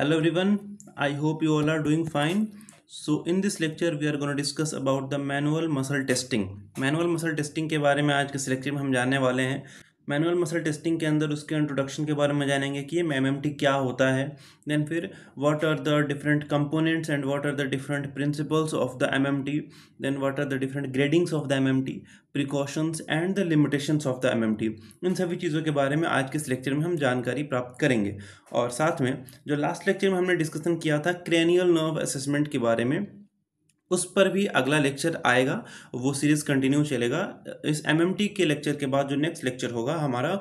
hello everyone i hope you all are doing fine so in this lecture we are going to discuss about the manual muscle testing manual muscle testing के बारे में आज के इस lecture में हम जानने वाले हैं मैनुअल मसल टेस्टिंग के अंदर उसके इंट्रोडक्शन के बारे में जानेंगे कि एम एम टी क्या होता है देन फिर what are the different components and what are the different principles of the M M T then what are the different gradings of the M M T precautions and the limitations of the M M T इन सभी चीज़ों के बारे में आज के इस lecture में हम जानकारी प्राप्त करेंगे और साथ में जो लास्ट लेक्चर में हमने डिस्कशन किया था क्रेनियल नर्व असेसमेंट के बारे में उस पर भी अगला लेक्चर आएगा वो सीरीज़ कंटिन्यू चलेगा इस एम के लेक्चर के बाद जो नेक्स्ट लेक्चर होगा हमारा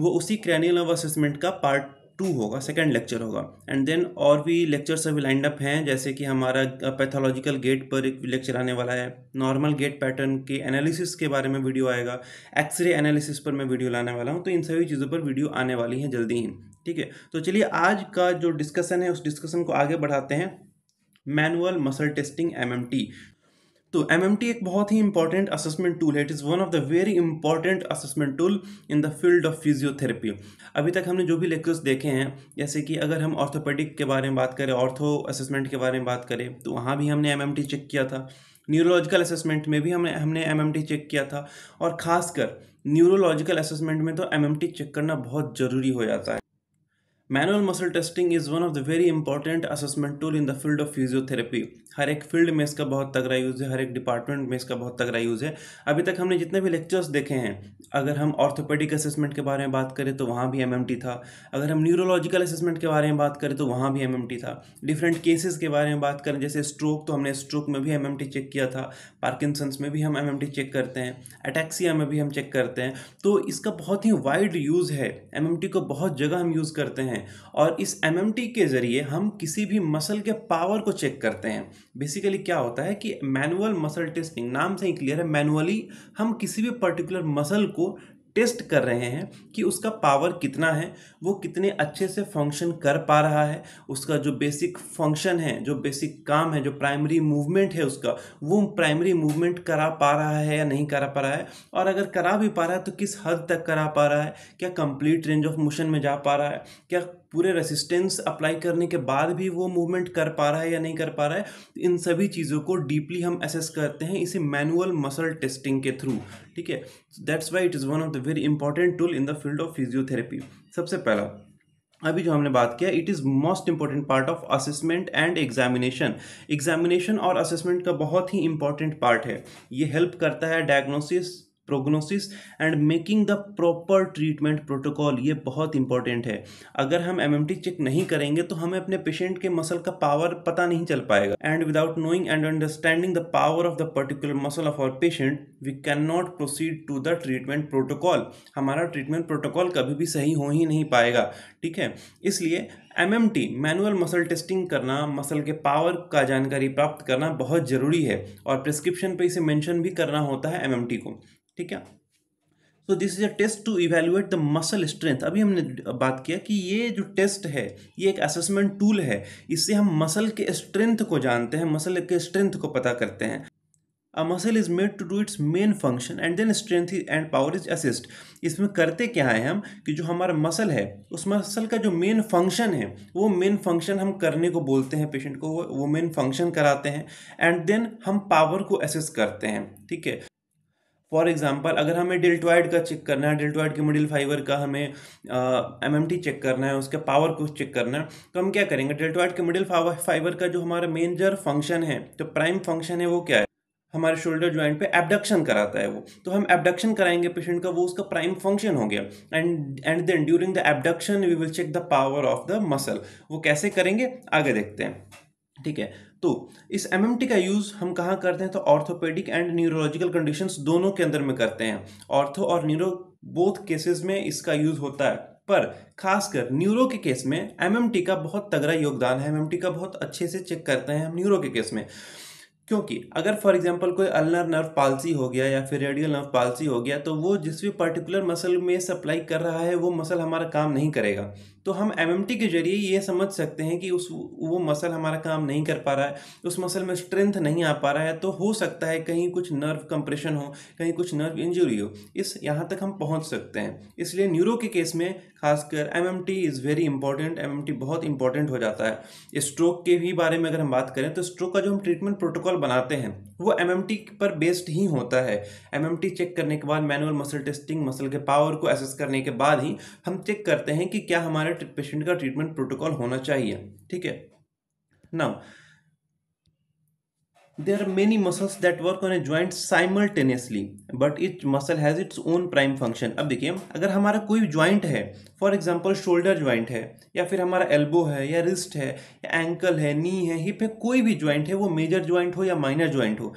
वो उसी क्रैनियल नर्व असेसमेंट का पार्ट टू होगा सेकेंड लेक्चर होगा एंड देन और भी लेक्चर्स अभी लाइंड अप हैं जैसे कि हमारा पैथोलॉजिकल गेट पर एक लेक्चर आने वाला है नॉर्मल गेट पैटर्न के एनालिसिस के बारे में वीडियो आएगा एक्सरे एनालिसिस पर मैं वीडियो लाने वाला हूँ तो इन सभी चीज़ों पर वीडियो आने वाली है जल्दी ही ठीक है तो चलिए आज का जो डिस्कशन है उस डिस्कशन को आगे बढ़ाते हैं मैनुअल मसल टेस्टिंग एम तो एम एम टी एक बहुत ही इंपॉर्टेंट असेसमेंट टूल है it is one of the very important assessment tool in the field of physiotherapy अभी तक हमने जो भी लेक्चर्स देखे हैं जैसे कि अगर हम ऑर्थोपेडिक के बारे में बात करें ऑर्थो असेसमेंट के बारे में बात करें तो वहाँ भी हमने एम एम टी चेक किया था न्यूरोलॉजिकल असेसमेंट में भी हमने हमने एम टी चेक किया था और ख़ासकर न्यूरोलॉजिकल असेसमेंट में तो एम एम टी चेक करना बहुत ज़रूरी हो जाता है Manual muscle testing is one of the very important assessment tool in the field of physiotherapy. हर एक फील्ड में इसका बहुत तगड़ा यूज़ है हर एक डिपार्टमेंट में इसका बहुत तगड़ा यूज़ है अभी तक हमने जितने भी लेक्चर्स देखे हैं अगर हम ऑर्थोपेडिक असेसमेंट के बारे में बात करें तो वहाँ भी एम था अगर हम न्यूरोलॉजिकल असेसमेंट के बारे में बात करें तो वहाँ भी एम था डिफरेंट केसेस के बारे में बात करें जैसे स्ट्रोक तो हमने स्ट्रोक में भी एम चेक किया था पार्किसंस में भी हम एम चेक करते हैं अटैक्सिया में भी हम चेक करते हैं तो इसका बहुत ही वाइड यूज़ है एम को बहुत जगह हम यूज़ करते हैं और इस एम के ज़रिए हम किसी भी मसल के पावर को चेक करते हैं बेसिकली क्या होता है कि मैनुअल मसल टेस्टिंग नाम से ही क्लियर है मैनुअली हम किसी भी पर्टिकुलर मसल को टेस्ट कर रहे हैं कि उसका पावर कितना है वो कितने अच्छे से फंक्शन कर पा रहा है उसका जो बेसिक फंक्शन है जो बेसिक काम है जो प्राइमरी मूवमेंट है उसका वो प्राइमरी मूवमेंट करा पा रहा है या नहीं करा पा रहा है और अगर करा भी पा रहा है तो किस हद तक करा पा रहा है क्या कंप्लीट रेंज ऑफ मोशन में जा पा रहा है क्या पूरे रेसिस्टेंस अप्लाई करने के बाद भी वो मूवमेंट कर पा रहा है या नहीं कर पा रहा है तो इन सभी चीज़ों को डीपली हम असेस करते हैं इसे मैनुअल मसल टेस्टिंग के थ्रू ठीक है that's why it is one of the very important tool in the field of physiotherapy सबसे पहला अभी जो हमने बात किया it is most important part of assessment and examination examination और असेसमेंट का बहुत ही इंपॉर्टेंट पार्ट है ये हेल्प करता है diagnosis prognosis and making the proper treatment protocol ये बहुत इंपॉर्टेंट है अगर हम एम चेक नहीं करेंगे तो हमें अपने पेशेंट के मसल का पावर पता नहीं चल पाएगा and without knowing and understanding the power of the particular muscle of our patient we can not proceed to the treatment protocol हमारा ट्रीटमेंट प्रोटोकॉल कभी भी सही हो ही नहीं पाएगा ठीक है इसलिए M M T manual muscle testing करना मसल के पावर का जानकारी प्राप्त करना बहुत ज़रूरी है और प्रिस्क्रिप्शन पे इसे मेंशन भी करना होता है एम एम टी को ठीक है so this is a test to evaluate the muscle strength अभी हमने बात किया कि ये जो टेस्ट है ये एक असेसमेंट टूल है इससे हम मसल के स्ट्रेंथ को जानते हैं मसल के स्ट्रेंथ को पता करते हैं a muscle is made to do its main function and then strength and power is assist इसमें करते क्या है हम कि जो हमारा मसल है उस मसल का जो मेन फंक्शन है वो मेन फंक्शन हम करने को बोलते हैं पेशेंट को वो मेन फंक्शन कराते हैं एंड देन हम पावर को असिस्ट करते हैं ठीक है फॉर एग्जाम्पल अगर हमें डिल्टॉइड का चेक करना है डिल्टॉइड के मिडिल फाइबर का हमें एम uh, चेक करना है उसके पावर को चेक करना है तो हम क्या करेंगे डिल्टॉइड के मिडिल फाइबर का जो हमारा मेजर फंक्शन है जो प्राइम फंक्शन है वो क्या है हमारे शोल्डर ज्वाइंट पे एबडक्शन कराता है वो तो हम एबडक्शन कराएंगे पेशेंट का वो उसका प्राइम फंक्शन हो गया and and then during the abduction we will check the power of the muscle वो कैसे करेंगे आगे देखते हैं ठीक है तो इस एम का यूज़ हम कहाँ करते हैं तो ऑर्थोपेडिक एंड न्यूरोलॉजिकल कंडीशन दोनों के अंदर में करते हैं ऑर्थो और न्यूरो बोथ केसेस में इसका यूज़ होता है पर खासकर न्यूरो के केस में एमएमटी का बहुत तगड़ा योगदान है एमएमटी का बहुत अच्छे से चेक करते हैं हम न्यूरो के केस में क्योंकि अगर फॉर एग्जांपल कोई अल्नर नर्व पालसी हो गया या फिर रेडियल नर्व पालसी हो गया तो वो जिस भी पर्टिकुलर मसल में सप्लाई कर रहा है वो मसल हमारा काम नहीं करेगा तो हम एम के जरिए ये समझ सकते हैं कि उस वो मसल हमारा काम नहीं कर पा रहा है उस मसल में स्ट्रेंथ नहीं आ पा रहा है तो हो सकता है कहीं कुछ नर्व कंप्रेशन हो कहीं कुछ नर्व इंजरी हो इस यहाँ तक हम पहुँच सकते हैं इसलिए न्यूरो के केस में खासकर M M T is very important M M T बहुत इंपॉर्टेंट हो जाता है स्ट्रोक के भी बारे में अगर हम बात करें तो स्ट्रोक का जो हम ट्रीटमेंट प्रोटोकॉल बनाते हैं वो एम एम टी पर बेस्ड ही होता है एम एम टी चेक करने के बाद मैनुअल मसल टेस्टिंग मसल के पावर को एसेस करने के बाद ही हम चेक करते हैं कि क्या हमारे हमारे पेशेंट का ट्रीटमेंट प्रोटोकॉल होना चाहिए ठीक है now there are many muscles that work on a joint simultaneously but each muscle has its own prime function अब देखिए अगर हमारा कोई ज्वाइंट है फॉर एग्जाम्पल शोल्डर ज्वाइंट है या फिर हमारा एल्बो है या रिस्ट है या एंकल है नी है हिप है कोई भी ज्वाइंट है वो मेजर ज्वाइंट हो या माइनर ज्वाइंट हो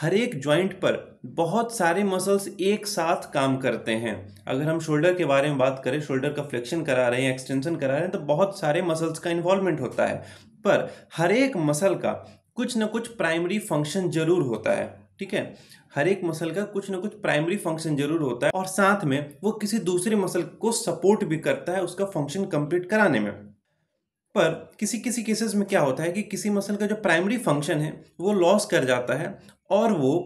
हर एक जॉइंट पर बहुत सारे मसल्स एक साथ काम करते हैं अगर हम शोल्डर के बारे में बात करें शोल्डर का फ्लेक्शन करा रहे हैं एक्सटेंशन करा रहे हैं तो बहुत सारे मसल्स का इन्वॉल्वमेंट होता है पर हर एक मसल का कुछ ना कुछ प्राइमरी फंक्शन जरूर होता है ठीक है हर एक मसल का कुछ ना कुछ प्राइमरी फंक्शन जरूर होता है और साथ में वो किसी दूसरे मसल को सपोर्ट भी करता है उसका फंक्शन कंप्लीट कराने में पर किसी किसी केसेस में क्या होता है कि किसी मसल का जो प्राइमरी फंक्शन है वो लॉस कर जाता है और वो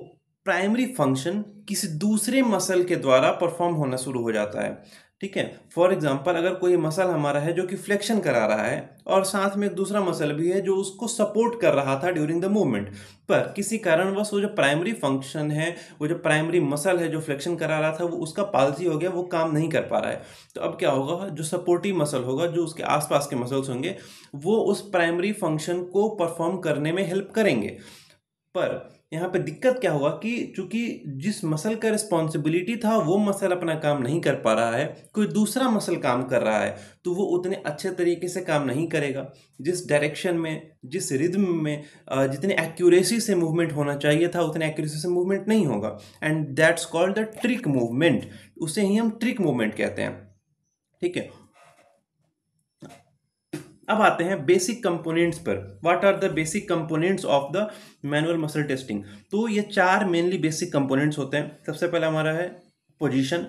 प्राइमरी फंक्शन किसी दूसरे मसल के द्वारा परफॉर्म होना शुरू हो जाता है ठीक है फॉर एग्जाम्पल अगर कोई मसल हमारा है जो कि फ्लेक्शन करा रहा है और साथ में एक दूसरा मसल भी है जो उसको सपोर्ट कर रहा था ड्यूरिंग द मूवमेंट पर किसी कारणवश वो जो प्राइमरी फंक्शन है वो जो प्राइमरी मसल है जो फ्लेक्शन करा रहा था वो उसका पालसी हो गया वो काम नहीं कर पा रहा है तो अब क्या होगा जो सपोर्टिव मसल होगा जो उसके आसपास के मसल्स होंगे वो उस प्राइमरी फंक्शन को परफॉर्म करने में हेल्प करेंगे पर यहाँ पे दिक्कत क्या हुआ कि चूंकि जिस मसल का रिस्पॉन्सिबिलिटी था वो मसल अपना काम नहीं कर पा रहा है कोई दूसरा मसल काम कर रहा है तो वो उतने अच्छे तरीके से काम नहीं करेगा जिस डायरेक्शन में जिस रिदम में जितने एक्यूरेसी से मूवमेंट होना चाहिए था उतने एक्यूरेसी से मूवमेंट नहीं होगा and that's called the trick movement उसे ही हम ट्रिक मूवमेंट कहते हैं ठीक है अब आते हैं बेसिक कंपोनेंट्स पर what are the basic components of the manual muscle testing तो ये चार मेनली बेसिक कंपोनेंट्स होते हैं सबसे पहला हमारा है पोजीशन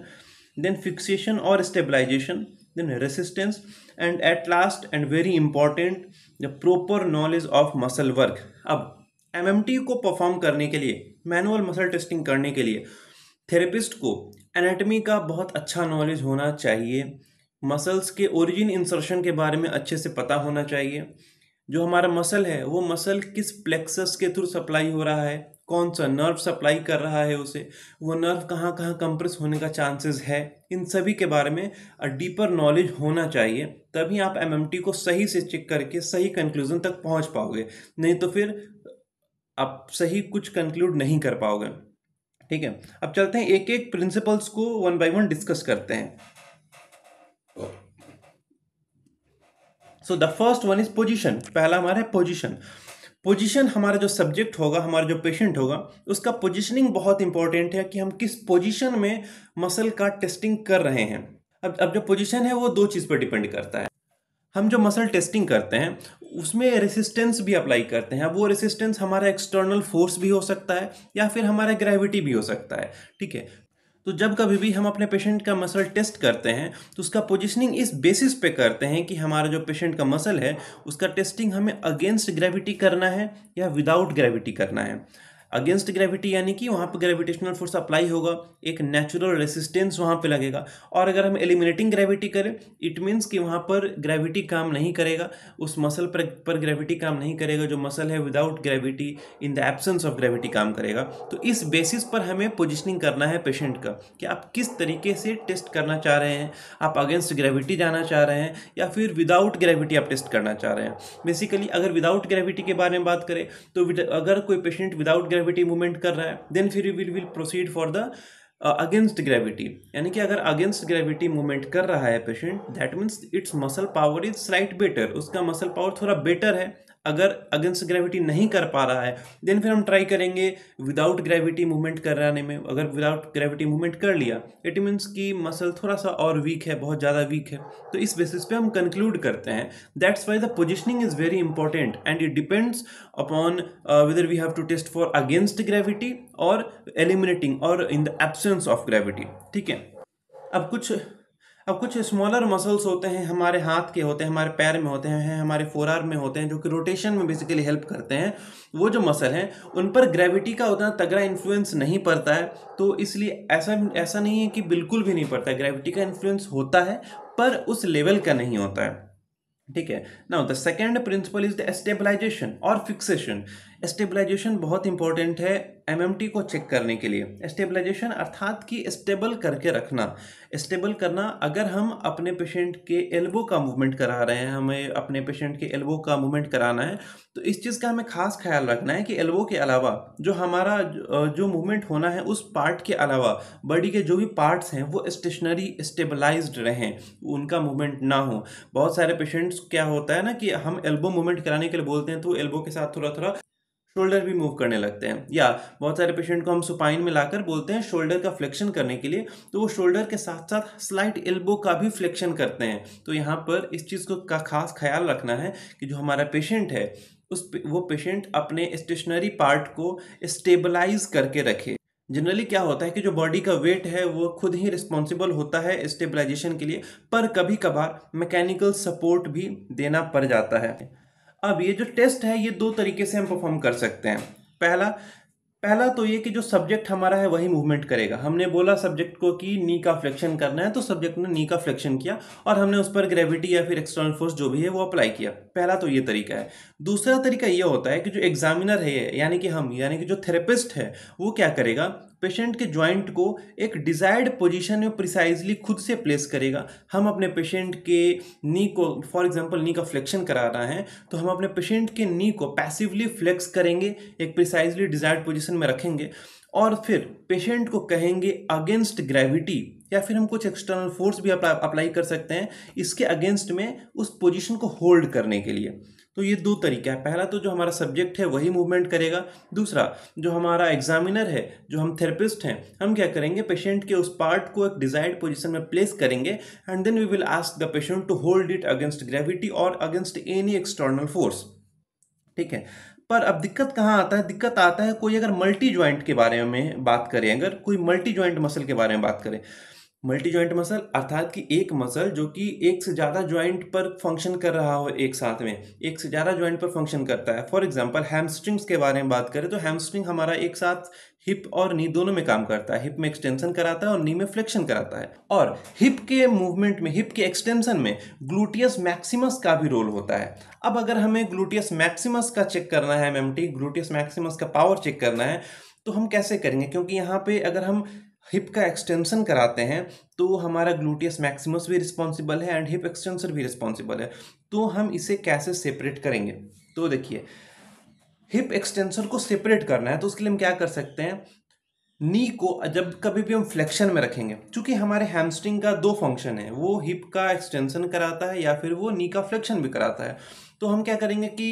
देन फिक्सेशन और stabilization then resistance and at last and very important the proper knowledge of muscle work अब एम को परफॉर्म करने के लिए मैनुअल मसल टेस्टिंग करने के लिए थेरेपिस्ट को एनाटमी का बहुत अच्छा नॉलेज होना चाहिए मसल्स के ओरिजिन इंसर्शन के बारे में अच्छे से पता होना चाहिए जो हमारा मसल है वो मसल किस प्लेक्सस के थ्रू सप्लाई हो रहा है कौन सा नर्व सप्लाई कर रहा है उसे वो नर्व कहाँ कहाँ कंप्रेस होने का चांसेस है इन सभी के बारे में डीपर नॉलेज होना चाहिए तभी आप एमएमटी को सही से चेक करके सही कंक्लूज़न तक पहुँच पाओगे नहीं तो फिर आप सही कुछ कंक्लूड नहीं कर पाओगे ठीक है अब चलते हैं एक एक प्रिंसिपल्स को वन बाय वन डिस्कस करते हैं so the first one is position पहला हमारा है पोजिशन पोजीशन हमारा जो सब्जेक्ट होगा हमारा जो पेशेंट होगा उसका पोजीशनिंग बहुत इंपॉर्टेंट है कि हम किस पोजीशन में मसल का टेस्टिंग कर रहे हैं अब अब जो पोजीशन है वो दो चीज़ पर डिपेंड करता है हम जो मसल टेस्टिंग करते हैं उसमें रेसिस्टेंस भी अप्लाई करते हैं अब वो रेसिस्टेंस हमारा एक्सटर्नल फोर्स भी हो सकता है या फिर हमारा ग्रेविटी भी हो सकता है ठीक है तो जब कभी भी हम अपने पेशेंट का मसल टेस्ट करते हैं तो उसका पोजिशनिंग इस बेसिस पे करते हैं कि हमारा जो पेशेंट का मसल है उसका टेस्टिंग हमें अगेंस्ट ग्रेविटी करना है या विदाउट ग्रेविटी करना है अगेंस्ट ग्रेविटी यानी कि वहाँ पर ग्रेविटेशनल फोर्स अप्लाई होगा एक नेचुरल रेसिस्टेंस वहाँ पे लगेगा और अगर हम एलिमिनेटिंग ग्रेविटी करें इट मीन्स कि वहाँ पर ग्रेविटी काम नहीं करेगा उस मसल पर पर ग्रेविटी काम नहीं करेगा जो मसल है without gravity in the absence of gravity काम करेगा तो इस बेसिस पर हमें पोजिशनिंग करना है पेशेंट का कि आप किस तरीके से टेस्ट करना चाह रहे हैं आप अगेंस्ट ग्रेविटी जाना चाह रहे हैं या फिर विदाउट ग्रेविटी आप टेस्ट करना चाह रहे हैं बेसिकली अगर विदाउट ग्रेविटी के बारे में बात करें तो अगर कोई patient without gravity gravity movement कर रहा है देन फिर you will will proceed for the against gravity यानी कि अगर अगेंस्ट ग्रेविटी मूवमेंट कर रहा है patient that means its muscle power is slight better उसका मसल पावर थोड़ा बेटर है अगर अगेंस्ट ग्रेविटी नहीं कर पा रहा है देन फिर हम ट्राई करेंगे विदाउट ग्रेविटी मूवमेंट कराने में अगर विदाउट ग्रेविटी मूवमेंट कर लिया इट मीन्स कि मसल थोड़ा सा और वीक है बहुत ज़्यादा वीक है तो इस बेसिस पे हम कंक्लूड करते हैं that's why the positioning is very important and it depends upon whether we have to test for against gravity और एलिमिनेटिंग और in the absence of gravity ठीक है अब कुछ अब कुछ स्मॉलर मसल्स होते हैं हमारे हाथ के होते हैं हमारे पैर में होते हैं हमारे आर में होते हैं जो कि रोटेशन में बेसिकली हेल्प करते हैं वो जो मसल हैं उन पर ग्रेविटी का उतना तगड़ा इन्फ्लुएंस नहीं पड़ता है तो इसलिए ऐसा ऐसा नहीं है कि बिल्कुल भी नहीं पड़ता है ग्रेविटी का इन्फ्लुएंस होता है पर उस लेवल का नहीं होता है ठीक है ना the second principle is the stabilization और फिक्सेशन स्टेबलाइजेशन बहुत इंपॉर्टेंट है एमएमटी को चेक करने के लिए स्टेबलाइजेशन अर्थात कि स्टेबल करके रखना स्टेबल करना अगर हम अपने पेशेंट के एल्बो का मूवमेंट करा रहे हैं हमें अपने पेशेंट के एल्बो का मूवमेंट कराना है तो इस चीज़ का हमें खास ख्याल रखना है कि एल्बो के अलावा जो हमारा जो मूवमेंट होना है उस पार्ट के अलावा बॉडी के जो भी पार्ट्स हैं वो स्टेशनरी स्टेबलाइज रहें उनका मूवमेंट ना हो बहुत सारे पेशेंट्स क्या होता है ना कि हम एल्बो मूवमेंट कराने के लिए बोलते हैं तो एल्बो के साथ थोड़ा थोड़ा शोल्डर भी मूव करने लगते हैं या बहुत सारे पेशेंट को हम सुपाइन में लाकर बोलते हैं शोल्डर का फ्लेक्शन करने के लिए तो वो शोल्डर के साथ साथ स्लाइट एल्बो का भी फ्लेक्शन करते हैं तो यहाँ पर इस चीज़ को का खास ख्याल रखना है कि जो हमारा पेशेंट है उस वो पेशेंट अपने स्टेशनरी पार्ट को स्टेबलाइज करके रखे जनरली क्या होता है कि जो बॉडी का वेट है वो खुद ही रिस्पॉन्सिबल होता है स्टेबलाइजेशन के लिए पर कभी कभार मैकेनिकल सपोर्ट भी देना पड़ जाता है अब ये जो टेस्ट है ये दो तरीके से हम परफॉर्म कर सकते हैं पहला पहला तो ये कि जो सब्जेक्ट हमारा है वही मूवमेंट करेगा हमने बोला सब्जेक्ट को कि नी का फ्लेक्शन करना है तो सब्जेक्ट ने नी का फ्लेक्शन किया और हमने उस पर ग्रेविटी या फिर एक्सटर्नल फोर्स जो भी है वो अप्लाई किया पहला तो ये तरीका है दूसरा तरीका ये होता है कि जो एग्जामिनर है यानी कि हम यानी कि जो थेरेपिस्ट है वो क्या करेगा पेशेंट के जॉइंट को एक डिज़ायर्ड पोजीशन में प्रिसाइजली खुद से प्लेस करेगा हम अपने पेशेंट के नी को फॉर एग्जांपल नी का फ्लेक्शन करा रहा है तो हम अपने पेशेंट के नी को पैसिवली फ्लेक्स करेंगे एक प्रिसाइजली डिज़ायर्ड पोजीशन में रखेंगे और फिर पेशेंट को कहेंगे अगेंस्ट ग्रेविटी या फिर हम कुछ एक्सटर्नल फोर्स भी अप्लाई कर सकते हैं इसके अगेंस्ट में उस पोजीशन को होल्ड करने के लिए तो ये दो तरीका है पहला तो जो हमारा सब्जेक्ट है वही मूवमेंट करेगा दूसरा जो हमारा एग्जामिनर है जो हम थेरेपिस्ट हैं हम क्या करेंगे पेशेंट के उस पार्ट को एक डिजायर्ड पोजिशन में प्लेस करेंगे and then we will ask the patient to hold it against gravity और अगेंस्ट एनी एक्सटर्नल फोर्स ठीक है पर अब दिक्कत कहाँ आता है दिक्कत आता है कोई अगर मल्टी ज्वाइंट के बारे में बात करें अगर कोई मल्टी ज्वाइंट मसल के बारे में बात करें मल्टी ज्वाइंट मसल अर्थात कि एक मसल जो कि एक से ज़्यादा ज्वाइंट पर फंक्शन कर रहा हो एक साथ में एक से ज़्यादा ज्वाइंट पर फंक्शन करता है फॉर एग्जांपल हैमस्ट्रिंग्स के बारे में बात करें तो हैमस्ट्रिंग हमारा एक साथ हिप और नी दोनों में काम करता है हिप में एक्सटेंशन कराता है और नी में फ्लेक्शन कराता है और हिप के मूवमेंट में हिप के एक्सटेंशन में ग्लूटियस मैक्सिमस का भी रोल होता है अब अगर हमें ग्लूटियस मैक्सिमस का चेक करना है एम ग्लूटियस मैक्सिमस का पावर चेक करना है तो हम कैसे करेंगे क्योंकि यहाँ पे अगर हम हिप का एक्सटेंशन कराते हैं तो हमारा ग्लूटियस मैक्सिमस भी रिस्पॉन्सिबल है एंड हिप एक्सटेंसर भी रिस्पॉन्सिबल है तो हम इसे कैसे सेपरेट करेंगे तो देखिए हिप एक्सटेंसर को सेपरेट करना है तो उसके लिए हम क्या कर सकते हैं नी को जब कभी भी हम फ्लेक्शन में रखेंगे क्योंकि हमारे हैमस्ट्रिंग का दो फंक्शन है वो हिप का एक्सटेंशन कराता है या फिर वो नी का फ्लेक्शन भी कराता है तो हम क्या करेंगे कि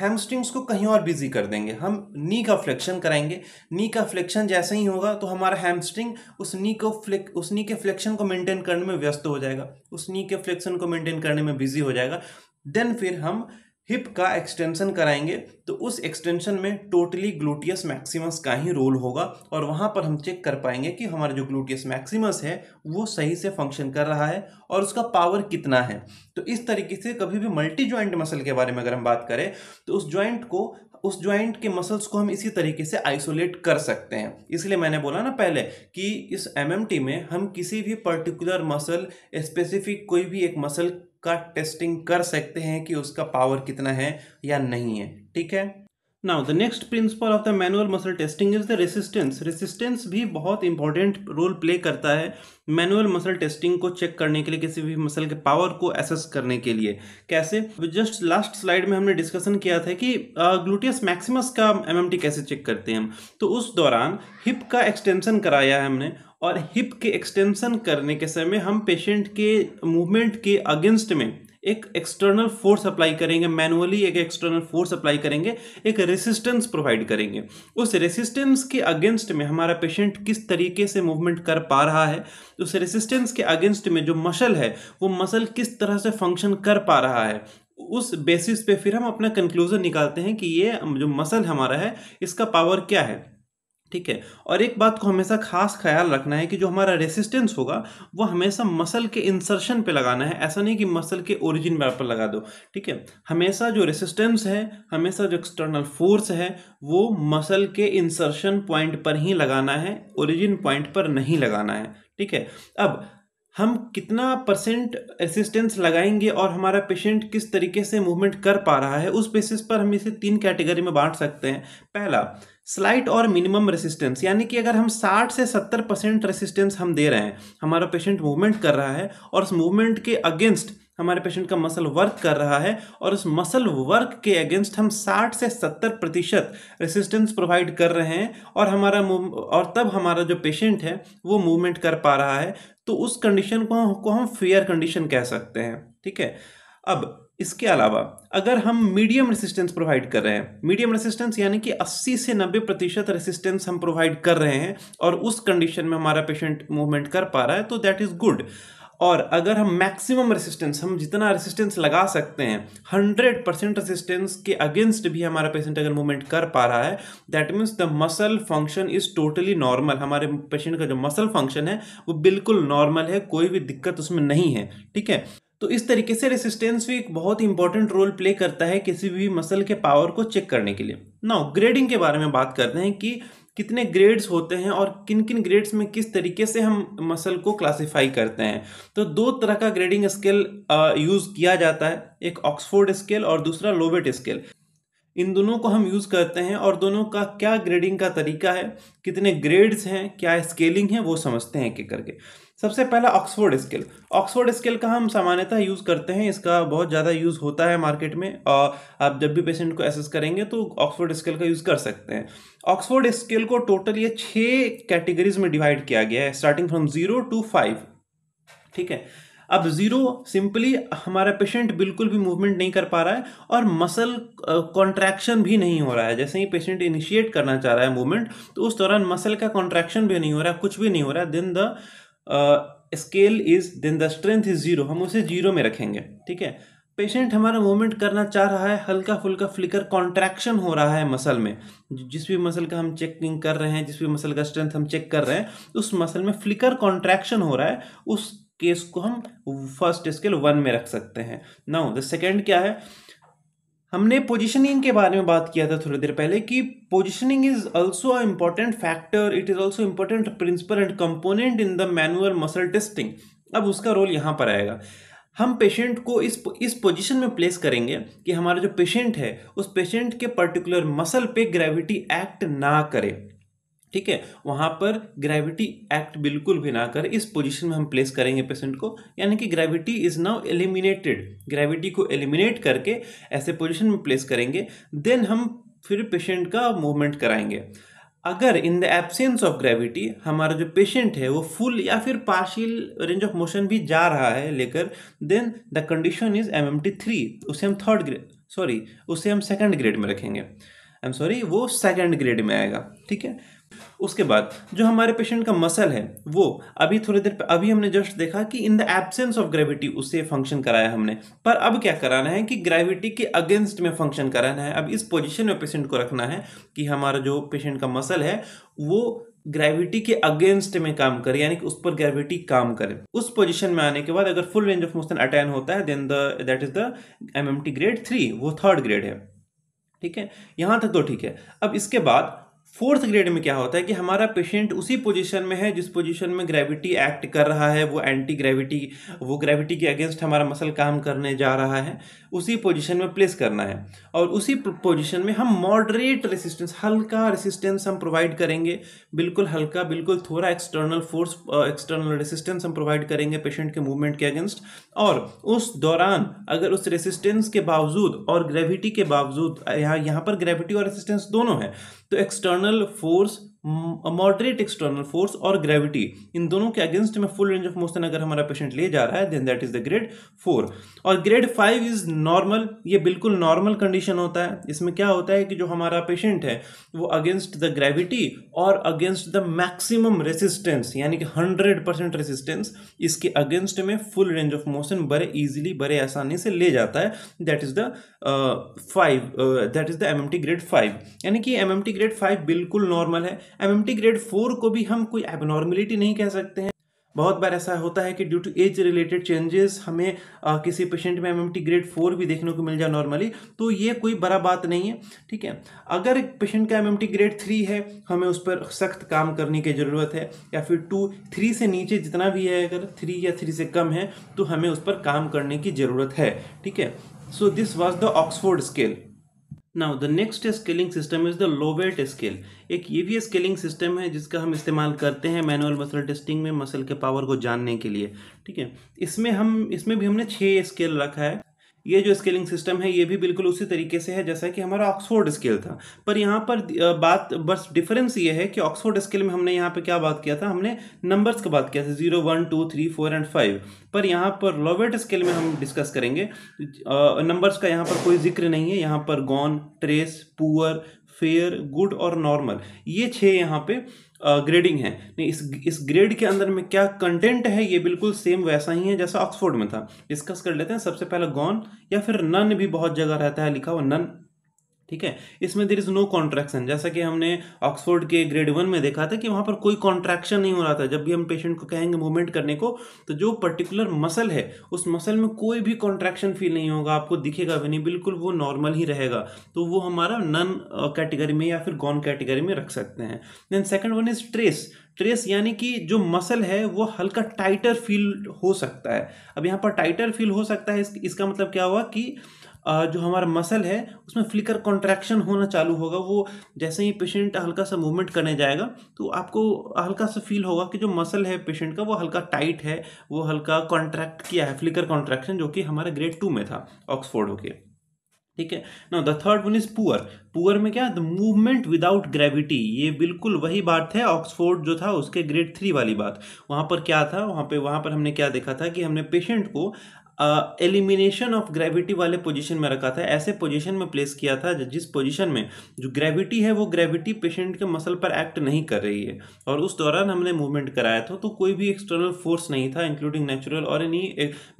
हैमस्ट्रिंग्स को कहीं और बिजी कर देंगे हम नी का फ्लेक्शन कराएंगे नी का फ्लेक्शन जैसे ही होगा तो हमारा हैमस्ट्रिंग उस नी को फ्लेक् उस नी के फ्लेक्शन को मेंटेन करने में व्यस्त हो जाएगा उस नी के फ्लेक्शन को मेंटेन करने में बिजी हो जाएगा देन फिर हम हिप का एक्सटेंशन कराएंगे तो उस एक्सटेंशन में टोटली ग्लूटियस मैक्सिमस का ही रोल होगा और वहाँ पर हम चेक कर पाएंगे कि हमारा जो ग्लूटियस मैक्सिमस है वो सही से फंक्शन कर रहा है और उसका पावर कितना है तो इस तरीके से कभी भी मल्टी ज्वाइंट मसल के बारे में अगर हम बात करें तो उस ज्वाइंट को उस ज्वाइंट के मसल्स को हम इसी तरीके से आइसोलेट कर सकते हैं इसलिए मैंने बोला ना पहले कि इस एमएमटी में हम किसी भी पर्टिकुलर मसल स्पेसिफिक कोई भी एक मसल का टेस्टिंग कर सकते हैं कि उसका पावर कितना है या नहीं है ठीक है now the next principle of the manual muscle testing is the resistance resistance भी बहुत इंपॉर्टेंट रोल प्ले करता है मैनुअल मसल टेस्टिंग को चेक करने के लिए किसी भी मसल के पावर को एसेस करने के लिए कैसे जस्ट लास्ट स्लाइड में हमने डिस्कशन किया था कि ग्लूटियस मैक्सिमस का एमएमटी कैसे चेक करते हैं हम तो उस दौरान हिप का एक्सटेंशन कराया है हमने और हिप के एक्सटेंशन करने के समय हम पेशेंट के मूवमेंट के अगेंस्ट में एक एक्सटर्नल फोर्स अप्लाई करेंगे मैनुअली एक एक्सटर्नल फोर्स अप्लाई करेंगे एक रेसिस्टेंस प्रोवाइड करेंगे उस रेसिस्टेंस के अगेंस्ट में हमारा पेशेंट किस तरीके से मूवमेंट कर पा रहा है उस रेसिस्टेंस के अगेंस्ट में जो मसल है वो मसल किस तरह से फंक्शन कर पा रहा है उस बेसिस पे फिर हम अपना कंक्लूजन निकालते हैं कि ये जो मसल हमारा है इसका पावर क्या है ठीक है और एक बात को हमेशा खास ख्याल रखना है कि जो हमारा रेसिस्टेंस होगा वो हमेशा मसल के इंसर्शन पे लगाना है ऐसा नहीं कि मसल के ओरिजिन पर लगा दो ठीक है हमेशा जो रेसिस्टेंस है हमेशा जो एक्सटर्नल फोर्स है वो मसल के इंसर्शन पॉइंट पर ही लगाना है ओरिजिन पॉइंट पर नहीं लगाना है ठीक है अब हम कितना परसेंट असिस्टेंस लगाएंगे और हमारा पेशेंट किस तरीके से मूवमेंट कर पा रहा है उस बेसिस पर हम इसे तीन कैटेगरी में बांट सकते हैं पहला स्लाइट और मिनिमम रेसिस्टेंस यानी कि अगर हम 60 से 70 परसेंट रेसिस्टेंस हम दे रहे हैं हमारा पेशेंट मूवमेंट कर रहा है और उस मूवमेंट के अगेंस्ट हमारे पेशेंट का मसल वर्क कर रहा है और उस मसल वर्क के अगेंस्ट हम 60 से 70 प्रतिशत रेसिस्टेंस प्रोवाइड कर रहे हैं और हमारा और तब हमारा जो पेशेंट है वो मूवमेंट कर पा रहा है तो उस कंडीशन को, को हम फेयर कंडीशन कह सकते हैं ठीक है अब इसके अलावा अगर हम मीडियम रेसिस्टेंस प्रोवाइड कर रहे हैं मीडियम रेसिस्टेंस यानी कि 80 से 90 प्रतिशत रेसिस्टेंस हम प्रोवाइड कर रहे हैं और उस कंडीशन में हमारा पेशेंट मूवमेंट कर पा रहा है तो दैट इज़ गुड और अगर हम मैक्सिमम रेसिस्टेंस हम जितना रेसिस्टेंस लगा सकते हैं हंड्रेड परसेंट रेसिस्टेंस के अगेंस्ट भी हमारा पेशेंट अगर मूवमेंट कर पा रहा है that means the muscle function is totally normal हमारे पेशेंट का जो मसल फंक्शन है वो बिल्कुल नॉर्मल है कोई भी दिक्कत उसमें नहीं है ठीक है तो इस तरीके से रेसिस्टेंस भी एक बहुत ही इंपॉर्टेंट रोल प्ले करता है किसी भी मसल के पावर को चेक करने के लिए नाउ ग्रेडिंग के बारे में बात करते हैं कि कितने ग्रेड्स होते हैं और किन किन ग्रेड्स में किस तरीके से हम मसल को क्लासिफाई करते हैं तो दो तरह का ग्रेडिंग स्केल यूज़ किया जाता है एक ऑक्सफोर्ड स्केल और दूसरा लोबेट स्केल इन दोनों को हम यूज़ करते हैं और दोनों का क्या ग्रेडिंग का तरीका है कितने ग्रेड्स हैं क्या स्केलिंग है वो समझते हैं एक एक करके सबसे पहला ऑक्सफोर्ड स्केल ऑक्सफोर्ड स्केल का हम सामान्यतः यूज़ करते हैं इसका बहुत ज़्यादा यूज़ होता है मार्केट में और आप जब भी पेशेंट को एसेस करेंगे तो ऑक्सफोर्ड स्केल का यूज़ कर सकते हैं ऑक्सफोर्ड स्केल को टोटल ये छः कैटेगरीज में डिवाइड किया गया है starting from zero to five ठीक है अब ज़ीरो सिंपली हमारा पेशेंट बिल्कुल भी मूवमेंट नहीं कर पा रहा है और मसल कॉन्ट्रैक्शन भी नहीं हो रहा है जैसे ही पेशेंट इनिशिएट करना चाह रहा है मूवमेंट तो उस दौरान मसल का कॉन्ट्रैक्शन भी नहीं हो रहा है कुछ भी नहीं हो रहा है then the scale is then the strength is zero हम उसे जीरो में रखेंगे ठीक है पेशेंट हमारा मूवमेंट करना चाह रहा है हल्का फुल्का फ्लिकर कॉन्ट्रैक्शन हो रहा है मसल में जिस भी मसल का हम चेकिंग कर रहे हैं जिस भी मसल का स्ट्रेंथ हम चेक कर रहे हैं उस मसल में फ्लिकर कॉन्ट्रैक्शन हो रहा है उस केस को हम फर्स्ट स्केल वन में रख सकते हैं नाउ द सेकेंड क्या है हमने पोजिशनिंग के बारे में बात किया था थोड़ी देर पहले कि positioning is also a important factor it is also important principle and component in the manual muscle testing अब उसका रोल यहाँ पर आएगा हम पेशेंट को इस इस पोजीशन में प्लेस करेंगे कि हमारा जो पेशेंट है उस पेशेंट के पर्टिकुलर मसल पे ग्रेविटी एक्ट ना करे ठीक है वहां पर ग्रेविटी एक्ट बिल्कुल भी ना कर इस पोजीशन में हम प्लेस करेंगे पेशेंट को यानी कि gravity is now eliminated gravity को एलिमिनेट करके ऐसे पोजीशन में प्लेस करेंगे देन हम फिर पेशेंट का मूवमेंट कराएंगे अगर in the absence of gravity हमारा जो पेशेंट है वो फुल या फिर पार्शियल रेंज ऑफ मोशन भी जा रहा है लेकर then the condition is M M T three उसे हम थर्ड ग्रेड सॉरी उसे हम सेकेंड ग्रेड में रखेंगे आई एम सॉरी वो सेकेंड ग्रेड में आएगा ठीक है उसके बाद जो हमारे पेशेंट का मसल है वो अभी थोड़ी देर अभी हमने जस्ट देखा कि in the absence of gravity उससे फंक्शन कराया हमने पर अब क्या कराना है कि ग्रेविटी के अगेंस्ट में फंक्शन कराना है अब इस पोजीशन में पेशेंट को रखना है कि हमारा जो पेशेंट का मसल है वो ग्रेविटी के अगेंस्ट में काम करे यानी कि उस पर ग्रेविटी काम करे उस पोजीशन में आने के बाद अगर full range of motion attain होता है then the that is the MMT grade three वो थर्ड ग्रेड है ठीक है यहां तक तो ठीक है अब इसके बाद फोर्थ ग्रेड में क्या होता है कि हमारा पेशेंट उसी पोजीशन में है जिस पोजीशन में ग्रेविटी एक्ट कर रहा है वो एंटी ग्रेविटी वो ग्रेविटी के अगेंस्ट हमारा मसल काम करने जा रहा है उसी पोजीशन में प्लेस करना है और उसी पोजीशन में हम मॉडरेट रेसिस्टेंस हल्का रेसिस्टेंस हम प्रोवाइड करेंगे बिल्कुल हल्का बिल्कुल थोड़ा एक्सटर्नल फोर्स एक्सटर्नल रेसिस्टेंस हम प्रोवाइड करेंगे पेशेंट के मूवमेंट के अगेंस्ट और उस दौरान अगर उस रेसिस्टेंस के बावजूद और ग्रेविटी के बावजूद यहाँ यहाँ पर ग्रेविटी और रेसिस्टेंस दोनों है the external force moderate external force और ग्रेविटी इन दोनों के अगेंस्ट में फुल रेंज ऑफ मोशन अगर हमारा पेशेंट ले जा रहा है then that is the grade four और ग्रेड फाइव इज नॉर्मल ये बिल्कुल नॉर्मल कंडीशन होता है इसमें क्या होता है कि जो हमारा पेशेंट है वो अगेंस्ट द ग्रेविटी और अगेंस्ट द मैक्सिमम रेसिस्टेंस यानी कि हंड्रेड परसेंट रेसिस्टेंस इसके अगेंस्ट में फुल रेंज ऑफ मोशन बड़े ईजिली बड़े आसानी से ले जाता है that is the five that is the M grade five यानी कि एम ग्रेड फाइव बिल्कुल नॉर्मल है एम ग्रेड फोर को भी हम कोई एबनॉर्मिलिटी नहीं कह सकते हैं बहुत बार ऐसा होता है कि due to age related changes हमें आ, किसी पेशेंट में एम ग्रेड फोर भी देखने को मिल जाए नॉर्मली तो ये कोई बड़ा बात नहीं है ठीक है अगर पेशेंट का एम ग्रेड थ्री है हमें उस पर सख्त काम करने की ज़रूरत है या फिर टू थ्री से नीचे जितना भी है अगर थ्री या थ्री से कम है तो हमें उस पर काम करने की ज़रूरत है ठीक है so this was the Oxford scale now the next scaling system is the Lovett scale एक ये भी स्केलिंग सिस्टम है जिसका हम इस्तेमाल करते हैं मैनुअल मसल टेस्टिंग में मसल के पावर को जानने के लिए ठीक है इसमें हम इसमें भी हमने छः स्केल रखा है ये जो स्केलिंग सिस्टम है ये भी बिल्कुल उसी तरीके से है जैसा कि हमारा ऑक्सफोर्ड स्केल था पर यहाँ पर बात बस डिफरेंस ये है कि ऑक्सफोर्ड स्केल में हमने यहाँ पे क्या बात किया था हमने नंबर्स का बात किया था zero one two three four and five पर यहाँ पर लोवेट स्केल में हम डिस्कस करेंगे नंबर्स का यहाँ पर कोई जिक्र नहीं है यहाँ पर gone trace poor fair good और नॉर्मल ये छः यहाँ पे ग्रेडिंग है नहीं इस इस ग्रेड के अंदर में क्या कंटेंट है ये बिल्कुल सेम वैसा ही है जैसा ऑक्सफोर्ड में था डिस्कस कर लेते हैं सबसे पहले गॉन या फिर नन भी बहुत जगह रहता है लिखा हुआ नन ठीक है इसमें देर इज़ नो कॉन्ट्रैक्शन जैसा कि हमने ऑक्सफोर्ड के ग्रेड वन में देखा था कि वहाँ पर कोई कॉन्ट्रैक्शन नहीं हो रहा था जब भी हम पेशेंट को कहेंगे मूवमेंट करने को तो जो पर्टिकुलर मसल है उस मसल में कोई भी कॉन्ट्रैक्शन फील नहीं होगा आपको दिखेगा भी नहीं बिल्कुल वो नॉर्मल ही रहेगा तो वो हमारा नन कैटेगरी uh, में या फिर गॉन कैटेगरी में रख सकते हैं then second one is trace trace यानी कि जो मसल है वो हल्का टाइटर फील हो सकता है अब यहाँ पर टाइटर फील हो सकता है इसका मतलब क्या हुआ कि जो हमारा मसल है उसमें फ्लिकर कॉन्ट्रैक्शन होना चालू होगा वो जैसे ही पेशेंट हल्का सा मूवमेंट करने जाएगा तो आपको हल्का सा फील होगा कि जो मसल है पेशेंट का वो हल्का टाइट है वो हल्का कॉन्ट्रैक्ट किया है फ्लिकर कॉन्ट्रैक्शन जो कि हमारे ग्रेड टू में था ऑक्सफोर्ड होके ठीक है ना the third one is poor poor में क्या द मूवमेंट विदाउट ग्रेविटी ये बिल्कुल वही बात है ऑक्सफोर्ड जो था उसके ग्रेड थ्री वाली बात वहाँ पर क्या था वहाँ पे वहाँ पर हमने क्या देखा था कि हमने पेशेंट को एलिमिनेशन ऑफ ग्रेविटी वाले पोजीशन में रखा था ऐसे पोजीशन में प्लेस किया था जिस पोजीशन में जो ग्रेविटी है वो ग्रेविटी पेशेंट के मसल पर एक्ट नहीं कर रही है और उस दौरान हमने मूवमेंट कराया था तो कोई भी एक्सटर्नल फोर्स नहीं था इंक्लूडिंग नेचुरल और एनी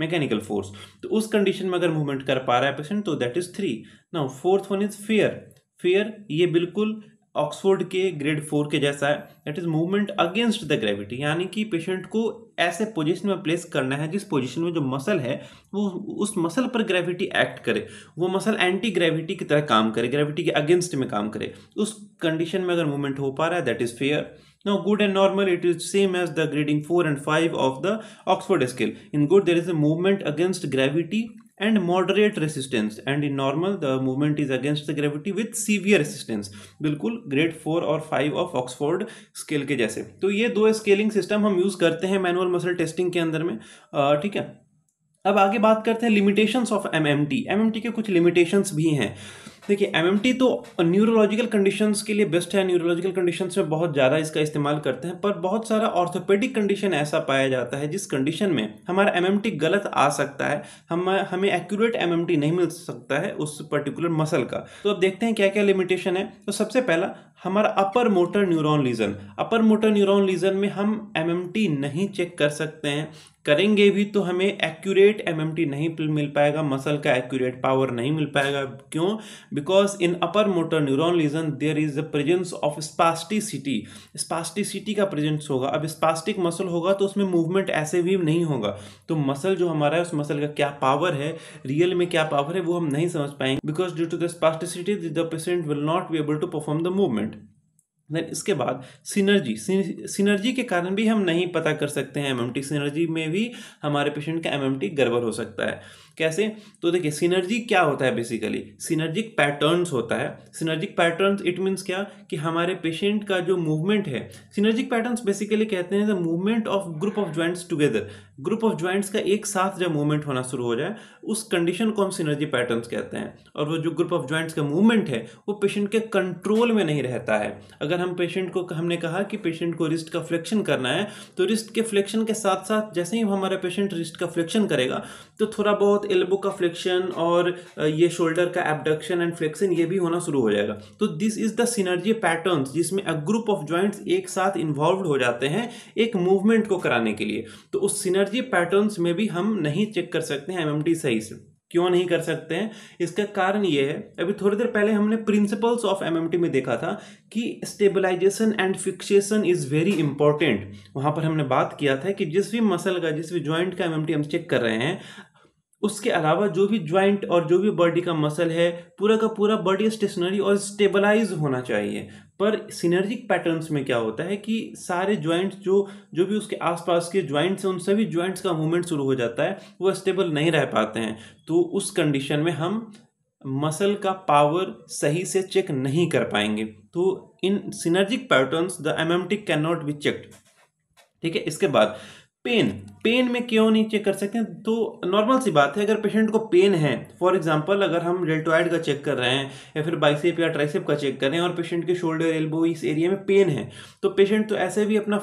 मैकेनिकल फोर्स तो उस कंडीशन में अगर मूवमेंट कर पा रहा है पेशेंट तो दैट इज़ थ्री ना fourth one is fair fair ये बिल्कुल ऑक्सफोर्ड के ग्रेड फोर के जैसा है that is movement against the gravity यानी कि पेशेंट को ऐसे पोजीशन में प्लेस करना है जिस पोजीशन में जो मसल है वो उस मसल पर ग्रेविटी एक्ट करे वो मसल एंटी ग्रेविटी की तरह काम करे ग्रेविटी के अगेंस्ट में काम करे उस कंडीशन में अगर मूवमेंट हो पा रहा है that is fair no good and normal it is same as the grading four and five of the Oxford scale in good there is a movement against gravity and moderate resistance and in normal the movement is against the gravity with severe resistance बिल्कुल grade four और five of Oxford scale के जैसे तो ये दो scaling system हम use करते हैं मैनुअल मसल टेस्टिंग के अंदर में ठीक है अब आगे बात करते हैं limitations of M M M T M T के कुछ लिमिटेशंस भी हैं देखिए टी तो न्यूरोलॉजिकल कंडीशंस के लिए बेस्ट है न्यूरोलॉजिकल कंडीशंस में बहुत ज़्यादा इसका इस्तेमाल करते हैं पर बहुत सारा ऑर्थोपेडिक कंडीशन ऐसा पाया जाता है जिस कंडीशन में हमारा टी गलत आ सकता है हम हमें एक्यूरेट टी नहीं मिल सकता है उस पर्टिकुलर मसल का तो अब देखते हैं क्या क्या लिमिटेशन है तो सबसे पहला हमारा upper motor neuron lesion upper motor neuron lesion में हम टी नहीं चेक कर सकते हैं करेंगे भी तो हमें एक्यूरेट एमएमटी नहीं मिल पाएगा मसल का एक्यूरेट पावर नहीं मिल पाएगा क्यों because in upper motor neuron lesion there is the presence of spasticity spasticity का प्रेजेंस होगा अब स्पास्टिक मसल होगा तो उसमें मूवमेंट ऐसे भी नहीं होगा तो मसल जो हमारा है उस मसल का क्या पावर है रियल में क्या पावर है वो हम नहीं समझ पाएंगे because due to the spasticity the patient will not be able to perform the movement then इसके बाद सिनर्जी सिनर्जी के कारण भी हम नहीं पता कर सकते हैं एमएमटी सिनर्जी में भी हमारे पेशेंट का एमएमटी गड़बड़ हो सकता है कैसे तो देखिए सिनर्जी क्या होता है बेसिकली सिनर्जिक पैटर्न्स होता है सिनर्जिक पैटर्न्स इट मीन्स क्या कि हमारे पेशेंट का जो मूवमेंट है सिनर्जिक पैटर्न्स बेसिकली कहते हैं the movement of group of joints together group of joints का एक साथ जब मूवमेंट होना शुरू हो जाए उस कंडीशन को हम सिनर्जी पैटर्न्स कहते हैं और वो जो ग्रुप ऑफ ज्वाइंट्स का मूवमेंट है वो पेशेंट के कंट्रोल में नहीं रहता है अगर हम पेशेंट को हमने कहा कि पेशेंट को रिस्ट का फ्लेक्शन करना है तो रिस्ट के फ्लेक्शन के साथ साथ जैसे ही हमारा पेशेंट रिस्ट का फ्लेक्शन करेगा तो थोड़ा बहुत एल्बो का फ्लेक्शन और uh, ये शोल्डर का एबडक्शन एंड फ्लेक्शन ये भी होना शुरू हो जाएगा तो this is the synergy pattern जिसमें अ ग्रुप ऑफ ज्वाइंट्स एक साथ इन्वॉल्व हो जाते हैं एक मूवमेंट को कराने के लिए तो उस सिनर्जी पैटर्न में भी हम नहीं चेक कर सकते हैं एम सही से क्यों नहीं कर सकते हैं इसका कारण ये है अभी थोड़ी देर पहले हमने प्रिंसिपल्स ऑफ एमएमटी में देखा था कि stabilization and fixation is very important वहाँ पर हमने बात किया था कि जिस भी मसल का जिस भी ज्वाइंट का एमएमटी हम चेक कर रहे हैं उसके अलावा जो भी ज्वाइंट और जो भी बॉडी का मसल है पूरा का पूरा बॉडी स्टेशनरी और स्टेबलाइज होना चाहिए पर सिनर्जिक पैटर्न्स में क्या होता है कि सारे ज्वाइंट्स जो जो भी उसके आसपास के ज्वाइंट्स हैं उन सभी ज्वाइंट्स का मूवमेंट शुरू हो जाता है वो स्टेबल नहीं रह पाते हैं तो उस कंडीशन में हम मसल का पावर सही से चेक नहीं कर पाएंगे तो in synergic patterns the MMT can not be check ठीक है इसके बाद पेन पेन में क्यों नहीं चेक कर सकते हैं तो नॉर्मल सी बात है अगर पेशेंट को पेन है फॉर एग्जांपल अगर हम डेल्टोइड का चेक कर रहे हैं या फिर बाइसेप या ट्राइसेप का चेक करें और पेशेंट के शोल्डर एल्बो इस एरिया में पेन है तो पेशेंट तो ऐसे भी अपना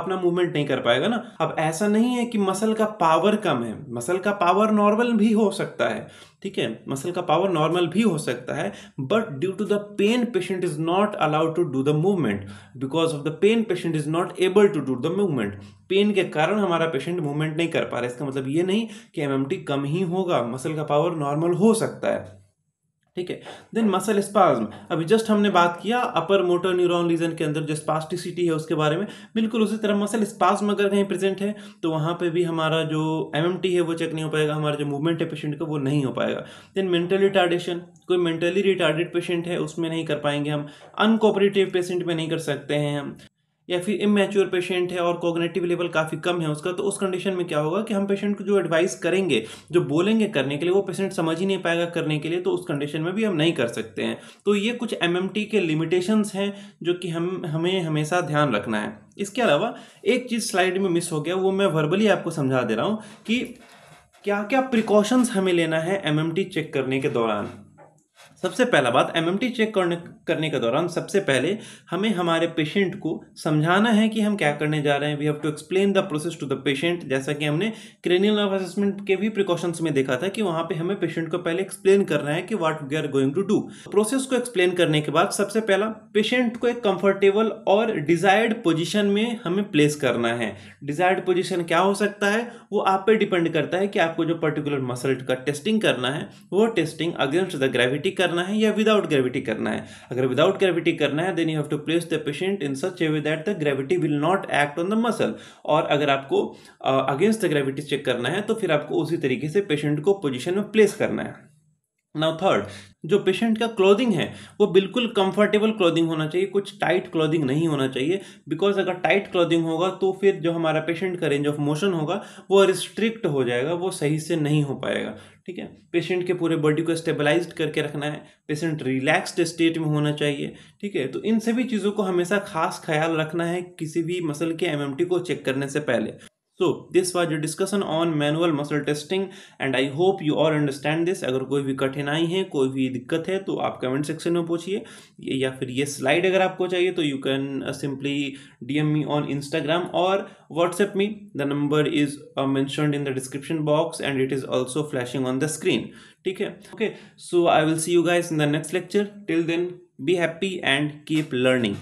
अपना मूवमेंट नहीं कर पाएगा ना अब ऐसा नहीं है कि मसल का पावर कम है मसल का पावर नॉर्मल भी हो सकता है ठीक है मसल का पावर नॉर्मल भी हो सकता है but due to the pain patient is not allowed to do the movement because of the pain patient is not able to do the movement pain के कारण हमारा पेशेंट मूवमेंट नहीं कर पा रहा इसका मतलब ये नहीं कि एम कम ही होगा मसल का पावर नॉर्मल हो सकता है ठीक है देन मसल स्पाज्म अभी जस्ट हमने बात किया अपर मोटर न्यूरॉन रीजन के अंदर जो स्पास्टिसिटी है उसके बारे में बिल्कुल उसी तरह मसल स्पाज्म अगर कहीं प्रेजेंट है तो वहां पे भी हमारा जो एमएमटी है वो चेक नहीं हो पाएगा हमारा जो मूवमेंट है पेशेंट का वो नहीं हो पाएगा देन मेंटल रिटार्डेशन कोई मेंटली रिटार्डेड पेशेंट है उसमें नहीं कर पाएंगे हम अनकोपरेटिव पेशेंट में नहीं कर सकते हैं हम या फिर इमेच्योर पेशेंट है और कोग्नेटिव लेवल काफ़ी कम है उसका तो उस कंडीशन में क्या होगा कि हम पेशेंट को जो एडवाइस करेंगे जो बोलेंगे करने के लिए वो पेशेंट समझ ही नहीं पाएगा करने के लिए तो उस कंडीशन में भी हम नहीं कर सकते हैं तो ये कुछ एम के लिमिटेशंस हैं जो कि हम हमें हमेशा ध्यान रखना है इसके अलावा एक चीज़ स्लाइड में मिस हो गया वो मैं वर्बली आपको समझा दे रहा हूँ कि क्या क्या प्रिकॉशंस हमें लेना है एम चेक करने के दौरान सबसे पहला बात एमएमटी चेक करने के दौरान सबसे पहले हमें हमारे पेशेंट को समझाना है कि हम क्या करने जा रहे हैं we have to explain the process to the patient जैसा कि हमने क्रेनियल नर्व असेसमेंट के भी प्रिकॉशंस में देखा था कि वहाँ पे हमें पेशेंट को पहले एक्सप्लेन करना है कि what we are going to do process को एक्सप्लेन करने के बाद सबसे पहला पेशेंट को एक कंफर्टेबल और डिजायर्ड पोजिशन में हमें प्लेस करना है डिजायर्ड पोजिशन क्या हो सकता है वो आप पे डिपेंड करता है कि आपको जो पर्टिकुलर मसल का टेस्टिंग करना है वो टेस्टिंग अगेंस्ट द ग्रेविटी करना करना है या विदाउट ग्रेविटी करना है अगर विदाउट ग्रेविटी करना है then you have to place the patient in such a way that the gravity will not act on the muscle और अगर आपको अगेंस्ट द ग्रेविटी चेक करना है तो फिर आपको उसी तरीके से पेशेंट को पोजिशन में प्लेस करना है नाउ थर्ड जो पेशेंट का क्लोदिंग है वो बिल्कुल कंफर्टेबल क्लोदिंग होना चाहिए कुछ टाइट क्लोदिंग नहीं होना चाहिए बिकॉज अगर टाइट क्लोदिंग होगा तो फिर जो हमारा पेशेंट का रेंज ऑफ मोशन होगा वो रिस्ट्रिक्ट हो जाएगा वो सही से नहीं हो पाएगा ठीक है पेशेंट के पूरे बॉडी को स्टेबलाइज करके रखना है पेशेंट रिलैक्स्ड स्टेट में होना चाहिए ठीक है तो इन सभी चीज़ों को हमेशा खास ख्याल रखना है किसी भी मसल के एम को चेक करने से पहले so this was a discussion on manual muscle testing and I hope you all understand this अगर कोई भी कठिनाई है कोई भी दिक्कत है तो आप कमेंट सेक्शन में पूछिए या फिर ये स्लाइड अगर आपको चाहिए तो you can simply D M me on Instagram और WhatsApp me the number is mention in the description box and it is also flashing on the screen ठीक है okay so I will see you guys in the next lecture till then be happy and keep learning